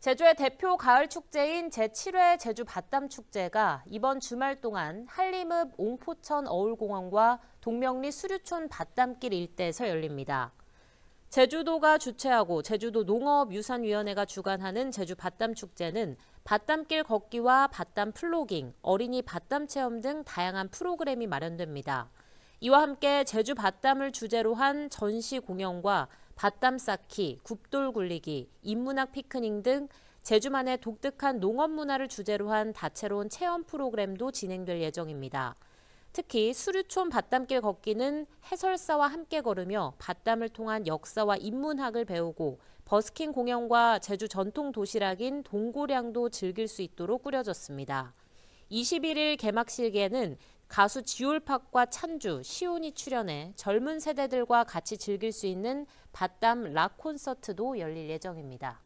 제주의 대표 가을 축제인 제7회 제주 바담 축제가 이번 주말 동안 한림읍 옹포천 어울공원과 동명리 수류촌 바담길 일대에서 열립니다. 제주도가 주최하고 제주도 농업유산위원회가 주관하는 제주 바담 축제는 바담길 걷기와 바담 플로깅, 어린이 바담 체험 등 다양한 프로그램이 마련됩니다. 이와 함께 제주 바담을 주제로 한 전시 공연과 바담 쌓기, 굽돌 굴리기, 인문학 피크닉 등 제주만의 독특한 농업 문화를 주제로 한 다채로운 체험 프로그램도 진행될 예정입니다. 특히 수류촌 밭담길 걷기는 해설사와 함께 걸으며 밭담을 통한 역사와 인문학을 배우고 버스킹 공연과 제주 전통 도시락인 동고량도 즐길 수 있도록 꾸려졌습니다. 21일 개막식에는 가수 지울팍과 찬주, 시온이 출연해 젊은 세대들과 같이 즐길 수 있는 밭담락 콘서트도 열릴 예정입니다.